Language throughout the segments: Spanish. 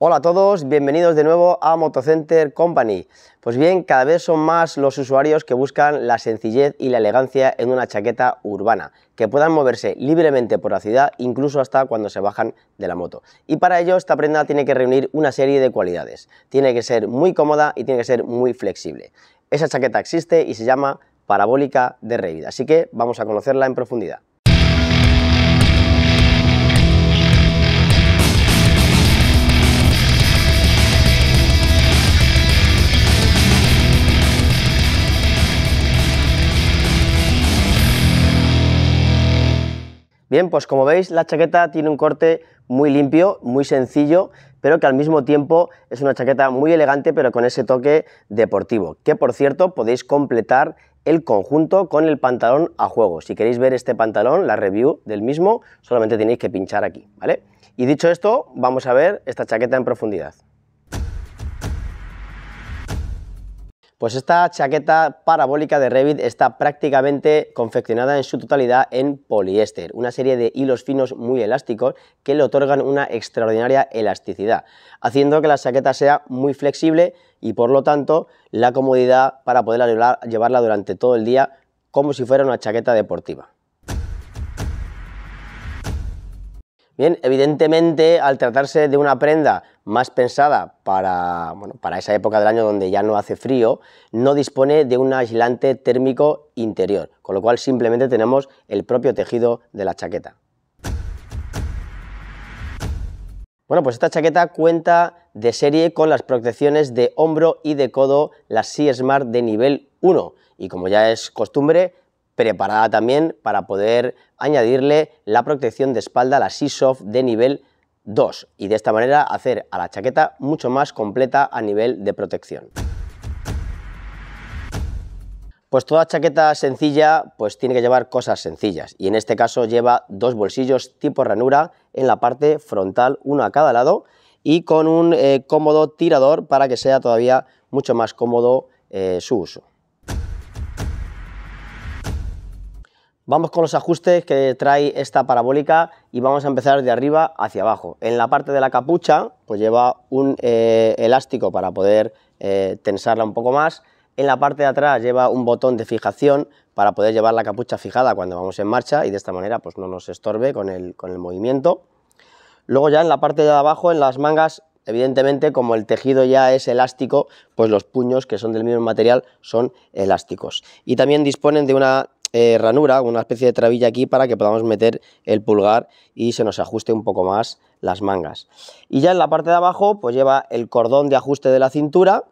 Hola a todos, bienvenidos de nuevo a Motocenter Company. Pues bien, cada vez son más los usuarios que buscan la sencillez y la elegancia en una chaqueta urbana, que puedan moverse libremente por la ciudad, incluso hasta cuando se bajan de la moto. Y para ello esta prenda tiene que reunir una serie de cualidades. Tiene que ser muy cómoda y tiene que ser muy flexible. Esa chaqueta existe y se llama parabólica de Revit, así que vamos a conocerla en profundidad. Bien, pues como veis la chaqueta tiene un corte muy limpio, muy sencillo, pero que al mismo tiempo es una chaqueta muy elegante, pero con ese toque deportivo, que por cierto podéis completar el conjunto con el pantalón a juego. Si queréis ver este pantalón, la review del mismo, solamente tenéis que pinchar aquí, ¿vale? Y dicho esto, vamos a ver esta chaqueta en profundidad. Pues esta chaqueta parabólica de Revit está prácticamente confeccionada en su totalidad en poliéster, una serie de hilos finos muy elásticos que le otorgan una extraordinaria elasticidad, haciendo que la chaqueta sea muy flexible y por lo tanto la comodidad para poder llevarla durante todo el día como si fuera una chaqueta deportiva. Bien, evidentemente al tratarse de una prenda más pensada para, esa época del año donde ya no hace frío, no dispone de un aislante térmico interior, con lo cual simplemente tenemos el propio tejido de la chaqueta. Bueno, pues esta chaqueta cuenta de serie con las protecciones de hombro y de codo, las Sea de nivel 1. Y como ya es costumbre, preparada también para poder añadirle la protección de espalda a la Seasoft de nivel 2 y de esta manera hacer a la chaqueta mucho más completa a nivel de protección. Pues toda chaqueta sencilla pues tiene que llevar cosas sencillas y en este caso lleva dos bolsillos tipo ranura en la parte frontal, uno a cada lado y con un eh, cómodo tirador para que sea todavía mucho más cómodo eh, su uso. Vamos con los ajustes que trae esta parabólica y vamos a empezar de arriba hacia abajo. En la parte de la capucha pues lleva un eh, elástico para poder eh, tensarla un poco más. En la parte de atrás lleva un botón de fijación para poder llevar la capucha fijada cuando vamos en marcha y de esta manera pues no nos estorbe con con el movimiento. Luego ya en la parte de abajo, en las mangas, evidentemente como el tejido ya es elástico, pues los puños que son del mismo material son elásticos. Y también disponen de una eh, ranura, una especie de trabilla aquí para que podamos meter el pulgar y se nos ajuste un poco más las mangas. Y ya en la parte de abajo pues lleva el cordón de ajuste de la cintura,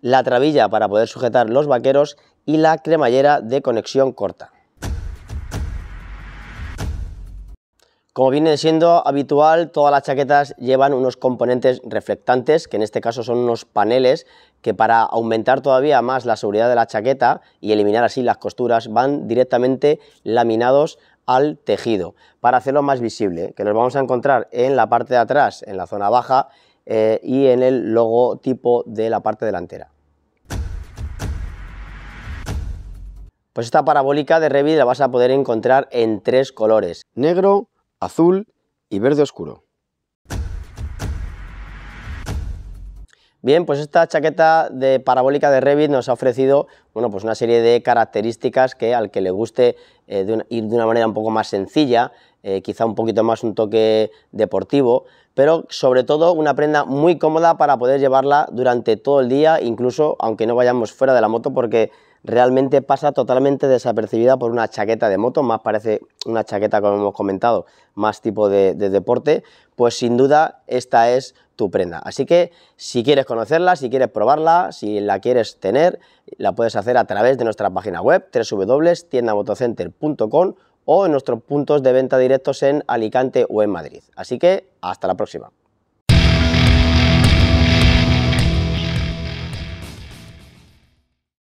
la trabilla para poder sujetar los vaqueros y la cremallera de conexión corta. Como viene siendo habitual, todas las chaquetas llevan unos componentes reflectantes, que en este caso son unos paneles que para aumentar todavía más la seguridad de la chaqueta y eliminar así las costuras van directamente laminados al tejido para hacerlo más visible, que los vamos a encontrar en la parte de atrás, en la zona baja eh, y en el logotipo de la parte delantera. Pues esta parabólica de Revit la vas a poder encontrar en tres colores, negro, azul y verde oscuro. Bien, pues esta chaqueta de parabólica de Revit nos ha ofrecido pues una serie de características que al que le guste eh, ir de una manera un poco más sencilla, eh, quizá un poquito más un toque deportivo, pero sobre todo una prenda muy cómoda para poder llevarla durante todo el día, incluso aunque no vayamos fuera de la moto, porque realmente pasa totalmente desapercibida por una chaqueta de moto, más parece una chaqueta, como hemos comentado, más tipo de, deporte, pues sin duda esta es tu prenda. Así que si quieres conocerla, si quieres probarla, si la quieres tener, la puedes hacer a través de nuestra página web www.tiendamotocenter.com o en nuestros puntos de venta directos en Alicante o en Madrid. Así que hasta la próxima.